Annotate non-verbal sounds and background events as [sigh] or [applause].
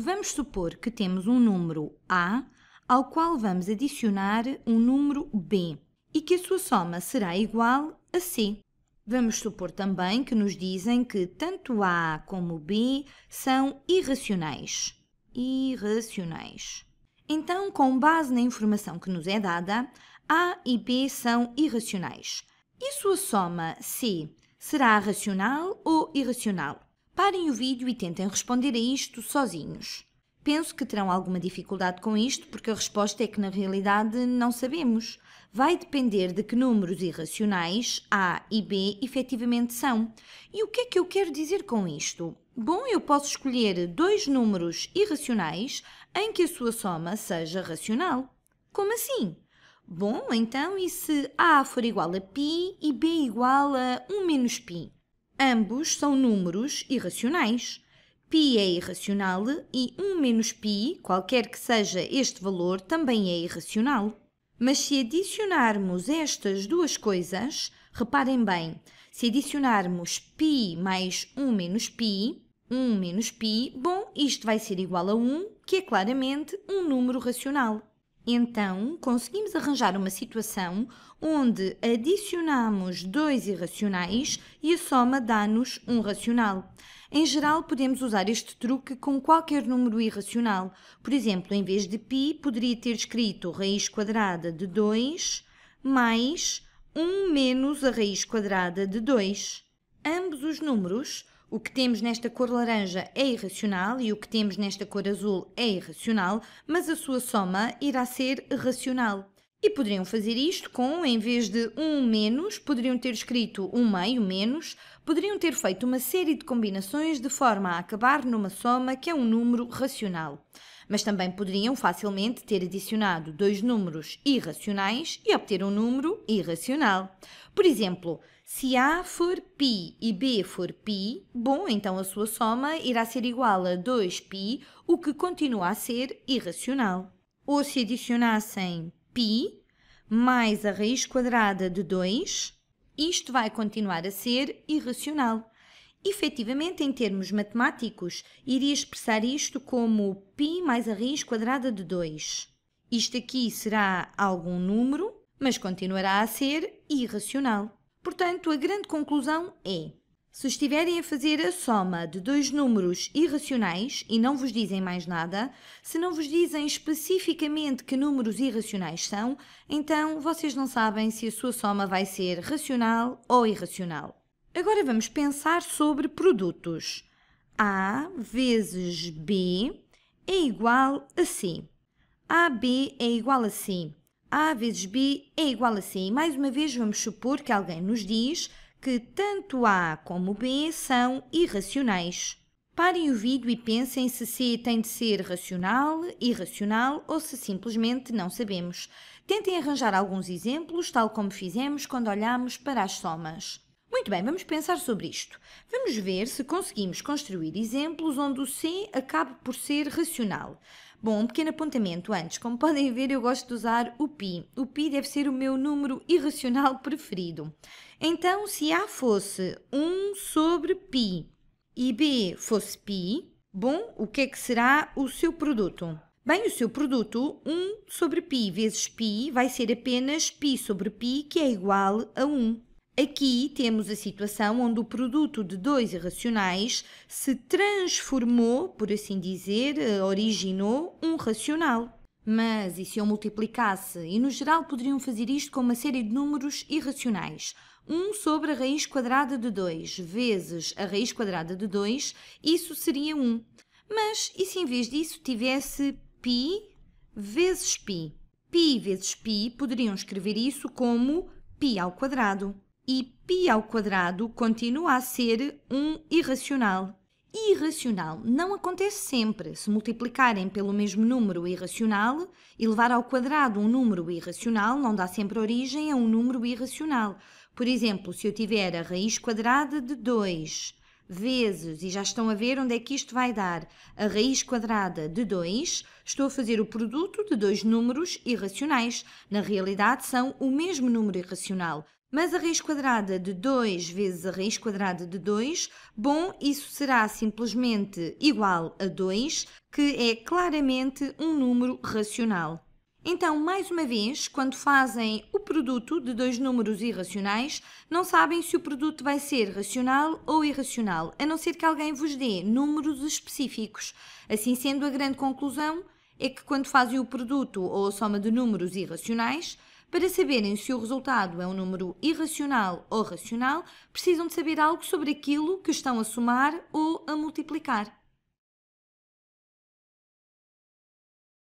Vamos supor que temos um número A ao qual vamos adicionar um número B e que a sua soma será igual a C. Vamos supor também que nos dizem que tanto A como B são irracionais. Irracionais. Então, com base na informação que nos é dada, A e B são irracionais. E sua soma C será racional ou irracional? Parem o vídeo e tentem responder a isto sozinhos. Penso que terão alguma dificuldade com isto, porque a resposta é que na realidade não sabemos. Vai depender de que números irracionais A e B efetivamente são. E o que é que eu quero dizer com isto? Bom, eu posso escolher dois números irracionais em que a sua soma seja racional. Como assim? Bom, então e se A for igual a π e B igual a 1 menos π? Ambos são números irracionais. Pi é irracional e 1 menos π, qualquer que seja este valor, também é irracional. Mas se adicionarmos estas duas coisas, reparem bem, se adicionarmos π mais 1 menos π, 1 menos π, bom, isto vai ser igual a 1, que é claramente um número racional. Então, conseguimos arranjar uma situação onde adicionamos dois irracionais e a soma dá-nos um racional. Em geral, podemos usar este truque com qualquer número irracional. Por exemplo, em vez de π, poderia ter escrito raiz quadrada de 2 mais 1 menos a raiz quadrada de 2. Ambos os números o que temos nesta cor laranja é irracional e o que temos nesta cor azul é irracional, mas a sua soma irá ser racional. E poderiam fazer isto com, em vez de um menos, poderiam ter escrito um meio menos, poderiam ter feito uma série de combinações de forma a acabar numa soma que é um número racional mas também poderiam facilmente ter adicionado dois números irracionais e obter um número irracional. Por exemplo, se A for π e B for π, bom, então a sua soma irá ser igual a 2π, o que continua a ser irracional. Ou se adicionassem π mais a raiz quadrada de 2, isto vai continuar a ser irracional. Efetivamente, em termos matemáticos, iria expressar isto como π mais a raiz quadrada de 2. Isto aqui será algum número, mas continuará a ser irracional. Portanto, a grande conclusão é: se estiverem a fazer a soma de dois números irracionais e não vos dizem mais nada, se não vos dizem especificamente que números irracionais são, então vocês não sabem se a sua soma vai ser racional ou irracional. Agora vamos pensar sobre produtos. A vezes B é igual a C. AB é igual a C. A vezes B é igual a C. E mais uma vez vamos supor que alguém nos diz que tanto A como B são irracionais. Parem o vídeo e pensem se C tem de ser racional, irracional ou se simplesmente não sabemos. Tentem arranjar alguns exemplos, tal como fizemos quando olhamos para as somas. Muito bem, vamos pensar sobre isto. Vamos ver se conseguimos construir exemplos onde o C acabe por ser racional. Bom, um pequeno apontamento antes. Como [laughs] podem ver, eu gosto de usar o pi. O pi deve ser o meu número irracional preferido. Então, se A fosse 1 sobre pi e B fosse pi, bom, o que é que será o seu produto? Bem, o seu produto, 1 sobre π vezes π, vai ser apenas π sobre π, que é igual a 1. Aqui temos a situação onde o produto de dois irracionais se transformou, por assim dizer, eh, originou um racional. Mas e se eu multiplicasse? E no geral poderiam fazer isto com uma série de números irracionais. 1 sobre a raiz quadrada de 2 vezes a raiz quadrada de 2, isso seria 1. Mas e se em vez disso tivesse π vezes π? π vezes π poderiam escrever isso como π ao quadrado e π ao quadrado continua a ser um irracional. Irracional não acontece sempre. Se multiplicarem pelo mesmo número irracional e levar ao quadrado um número irracional, não dá sempre origem a um número irracional. Por exemplo, se eu tiver a raiz quadrada de 2 vezes, e já estão a ver onde é que isto vai dar, a raiz quadrada de 2, estou a fazer o produto de dois números irracionais. Na realidade, são o mesmo número irracional, mas a raiz quadrada de 2 vezes a raiz quadrada de 2, bom, isso será simplesmente igual a 2, que é claramente um número racional. Então, mais uma vez, quando fazem o produto de dois números irracionais, não sabem se o produto vai ser racional ou irracional, a não ser que alguém vos dê números específicos. Assim sendo, a grande conclusão é que quando fazem o produto ou a soma de números irracionais, para saberem se o resultado é um número irracional ou racional, precisam de saber algo sobre aquilo que estão a somar ou a multiplicar.